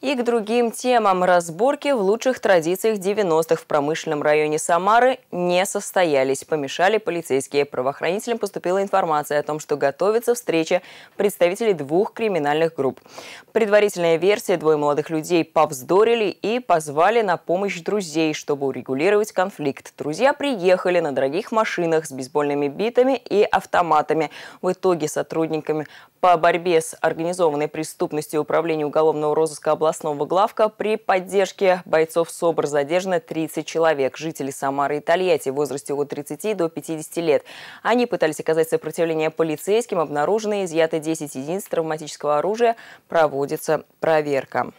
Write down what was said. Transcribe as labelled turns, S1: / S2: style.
S1: И к другим темам разборки в лучших традициях 90-х в промышленном районе Самары не состоялись. Помешали полицейские. Правоохранителям поступила информация о том, что готовится встреча представителей двух криминальных групп. Предварительная версия двое молодых людей повздорили и позвали на помощь друзей, чтобы урегулировать конфликт. Друзья приехали на дорогих машинах с бейсбольными битами и автоматами. В итоге сотрудниками по борьбе с организованной преступностью Управления уголовного розыска области областного главка при поддержке бойцов СОБР задержано 30 человек, жители Самары и Тольятти в возрасте от 30 до 50 лет. Они пытались оказать сопротивление полицейским, обнаружены изъяты 10 единиц травматического оружия, проводится проверка.